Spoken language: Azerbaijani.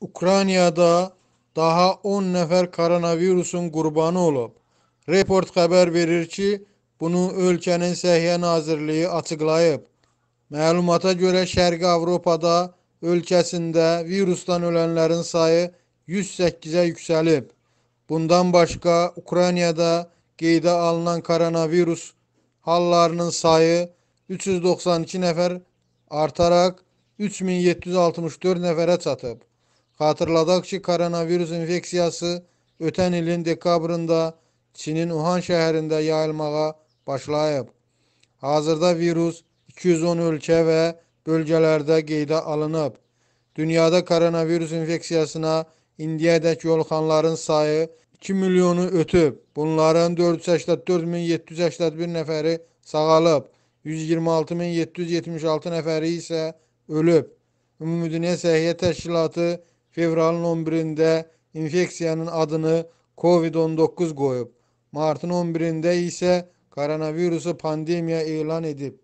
Ukraynada daha 10 nəfər koronavirusun qurbanı olub. Report xəbər verir ki, bunu ölkənin Səhiyyə Nazirliyi açıqlayıb. Məlumata görə Şərqi Avropada ölkəsində virusdan ölənlərin sayı 108-ə yüksəlib. Bundan başqa Ukraynada qeydə alınan koronavirus hallarının sayı 392 nəfər artaraq 3764 nəfərə çatıb. Xatırladaq ki, koronavirus infeksiyası ötən ilin dekabrında Çinin Uhan şəhərində yayılmağa başlayıb. Hazırda virus 210 ölkə və bölgələrdə qeydə alınıb. Dünyada koronavirus infeksiyasına indiyədək yolxanların sayı 2 milyonu ötüb. Bunların 484.781 nəfəri sağalıb, 126.776 nəfəri isə ölüb. Ümumdünya Səhiyyə Təşkilatı fevralın 11'inde infeksiyanın adını COVID-19 koyup Martın 11 ise koronavirüsü pandemiya ilan edip.